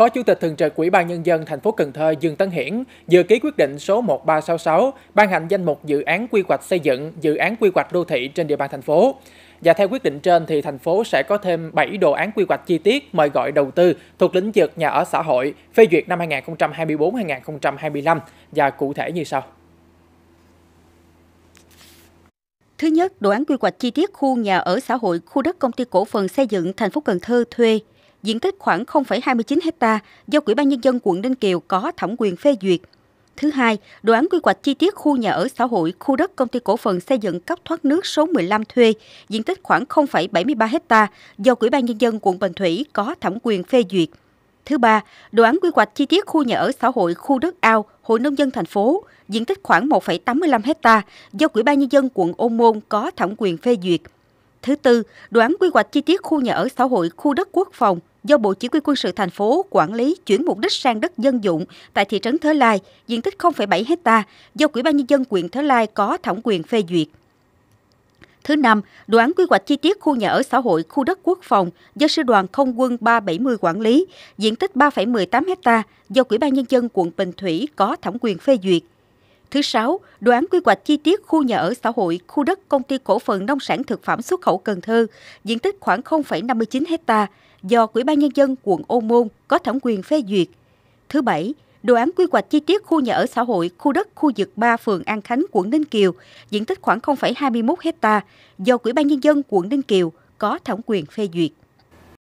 Phó Chủ tịch Thường trực Ủy ban Nhân dân thành phố Cần Thơ Dương Tấn Hiển vừa ký quyết định số 1366 ban hành danh mục dự án quy hoạch xây dựng, dự án quy hoạch đô thị trên địa bàn thành phố. Và theo quyết định trên thì thành phố sẽ có thêm 7 đồ án quy hoạch chi tiết mời gọi đầu tư thuộc lĩnh vực nhà ở xã hội phê duyệt năm 2024-2025 và cụ thể như sau. Thứ nhất, đồ án quy hoạch chi tiết khu nhà ở xã hội, khu đất công ty cổ phần xây dựng thành phố Cần Thơ thuê diện tích khoảng 0,29 ha do Ủy ban Nhân dân quận Ninh Kiều có thẩm quyền phê duyệt. Thứ hai, đồ án quy hoạch chi tiết khu nhà ở xã hội, khu đất công ty cổ phần xây dựng cấp thoát nước số 15 thuê, diện tích khoảng 0,73 ha do Ủy ban Nhân dân quận Bình Thủy có thẩm quyền phê duyệt. Thứ ba, đồ án quy hoạch chi tiết khu nhà ở xã hội, khu đất ao, Hội Nông dân thành phố, diện tích khoảng 1,85 ha do Ủy ban Nhân dân quận Ô Môn có thẩm quyền phê duyệt. Thứ tư, đồ án quy hoạch chi tiết khu nhà ở xã hội, khu đất quốc phòng do Bộ Chỉ huy quân sự thành phố quản lý chuyển mục đích sang đất dân dụng tại thị trấn Thới Lai, diện tích 0,7 hecta do Ủy ban nhân dân huyện Thới Lai có thẩm quyền phê duyệt. Thứ năm, đồ án quy hoạch chi tiết khu nhà ở xã hội, khu đất quốc phòng do Sư đoàn Không quân 370 quản lý, diện tích 3,18 hecta do Ủy ban nhân dân quận Bình Thủy có thẩm quyền phê duyệt. Thứ sáu, đồ án quy hoạch chi tiết khu nhà ở xã hội, khu đất công ty cổ phần nông sản thực phẩm xuất khẩu Cần Thơ, diện tích khoảng 0,59 hecta do Ủy ban Nhân dân quận Ô Môn có thẩm quyền phê duyệt. Thứ bảy, đồ án quy hoạch chi tiết khu nhà ở xã hội, khu đất khu vực 3 phường An Khánh, quận Ninh Kiều, diện tích khoảng 0,21 hecta do Ủy ban Nhân dân quận Ninh Kiều có thẩm quyền phê duyệt.